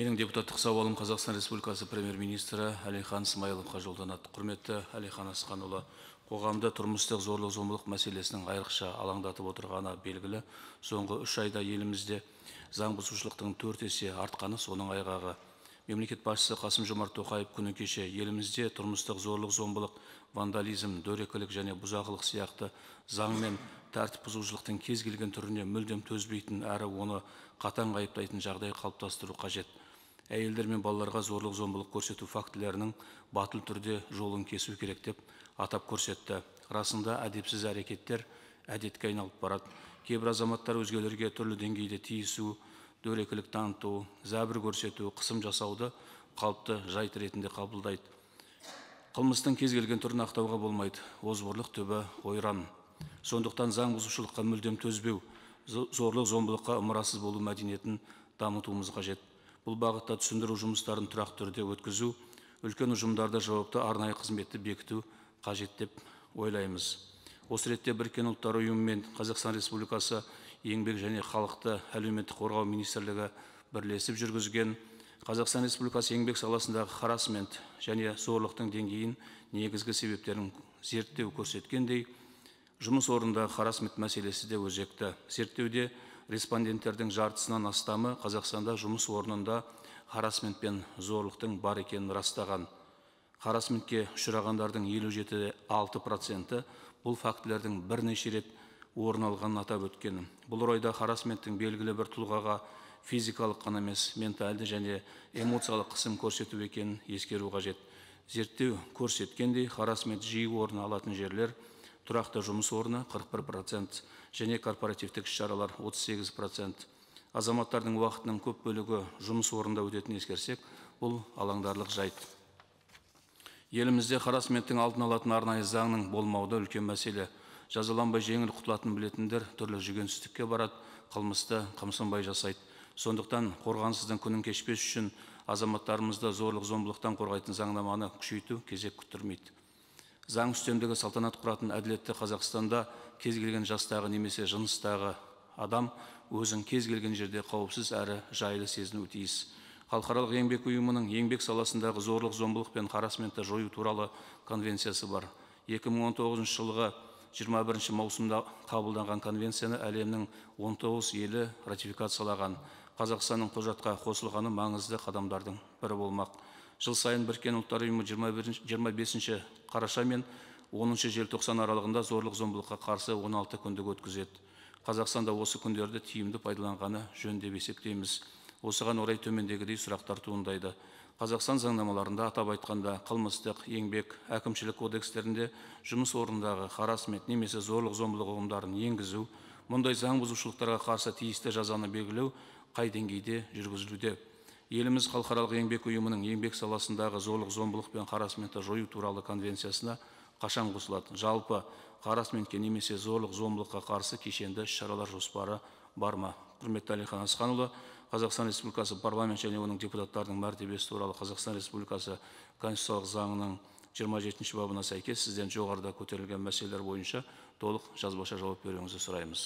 менің депутаттық сауалым қазақстан республикасы премьер министрі әлихан смайыловқа жолданады құрметті әлихан асханұлы қоғамды тұрмыстық зорлық зомбылық мәселесінің айрықша алаңдатып отырғаны белгілі соңғы үш айда елімізде заң бұзушылықтың төрт есе артқаны соның айғағы мемлекет басшысы қасым жомарт тоқаев күні кеше елімізде тұрмыстық зорлық зомбылық вандализм дөрекілік және бұзақылық сияқты заң мен тәртіп бұзушылықтың кез келген түріне мүлдем төзбейтін әрі оны қатаң айыптайтын жағдай қалыптастыру қажет әйелдер мен балаларға зорлық зомбылық көрсету фактілерінің батыл түрде жолын кесу керек деп атап көрсетті расында әдепсіз әрекеттер әдетке айналып барады кейбір азаматтар өзгелерге түрлі деңгейде тиісу дөрекілік таныту зәбір көрсету қысым жасауды қалыпты жайт ретінде қабылдайды қылмыстың кез келген түрін ақтауға болмайды озбырлық түбі ойран сондықтан заң бұзушылыққа мүлдем төзбеу зорлық зомбылыққа ымырасыз болу мәдениетін дамытуымыз қажет бұл бағытта түсіндіру жұмыстарын тұрақты түрде өткізу үлкен ұжымдарда жауапты арнайы қызметті бекіту қажет деп ойлаймыз осы ретте біріккен ұлттар ұйымы мен қазақстан республикасы еңбек және халықты әлеуметтік қорғау министрлігі бірлесіп жүргізген қазақстан республикасы еңбек саласындағы харасмент және зорлықтың деңгейін негізгі себептерін зерттеу көрсеткендей жұмыс орнындағы харасмент мәселесі де өзекті зерттеуде респонденттердің жартысынан астамы қазақстанда жұмыс орнында харасмент пен зорлықтың бар екенін растаған харасментке ұшырағандардың елу жеті алты проценті бұл фактілердің бірнеше рет орын алғанын атап өткен бұл орайда харасменттің белгілі бір тұлғаға физикалық қана емес ментальді және эмоциялық қысым көрсету екенін ескеру қажет зерттеу көрсеткендей харасмент жиі орын алатын жерлер тұрақты жұмыс орны 41 процент және корпоративтік іс шаралар 38 процент азаматтардың уақытының көп бөлігі жұмыс орнында өтетінін ескерсек бұл алаңдарлық жайт елімізде харасменттің алдын алатын арнайы заңның болмауы да үлкен мәселе жазаланбай жеңіл құтылатынын білетіндер түрлі жүгенсіздікке барады қылмысты қымсынбай жасайды сондықтан қорғансыздың күнін кешпес үшін азаматтарымызды зорлық зомбылықтан қорғайтын заңнаманы күшейту кезек күттірмейді заң үстемдігі салтанат құратын әділетті қазақстанда кез келген жастағы немесе жыныстағы адам өзін кез келген жерде қауіпсіз әрі жайлы сезінуі тиіс халықаралық еңбек ұйымының еңбек саласындағы зорлық зомбылық пен харасментті жою туралы конвенциясы бар 2019 жылғы 21 маусымда қабылданған конвенцияны әлемнің 19 елі ратификациялаған қазақстанның құжатқа қосылғаны маңызды қадамдардың бірі болмақ жыл сайын біріккен ұлттар ұйымы жиырма бесінші қараша мен оныншы желтоқсан аралығында зорлық зомбылыққа қарсы 16 күндік өткізеді қазақстанда осы күндерді тиімді пайдаланғаны жөн деп есептейміз осыған орай төмендегідей сұрақтар туындайды қазақстан заңнамаларында атап айтқанда қылмыстық еңбек әкімшілік кодекстерінде жұмыс орнындағы харасмент немесе зорлық зомбылық ұғымдарын енгізу мұндай заң бұзушылықтарға қарсы тиісті жазаны белгілеу қай деңгейде жүргізілуде еліміз халықаралық еңбек ұйымының еңбек саласындағы зорлық зомбылық пен харасментті жою туралы конвенциясына қашан қосылады жалпы харасментке немесе зорлық зомбылыққа қарсы кешенді іс шаралар жоспары бар ма құрметті әлихан асханұлы қазақстан республикасы парламент және оның депутаттарының мәртебесі туралы қазақстан республикасы конституциялық заңының жиырма жетінші бабына сәйкес сізден жоғарыда көтерілген мәселелер бойынша толық жазбаша жауап беруіңізді сұраймыз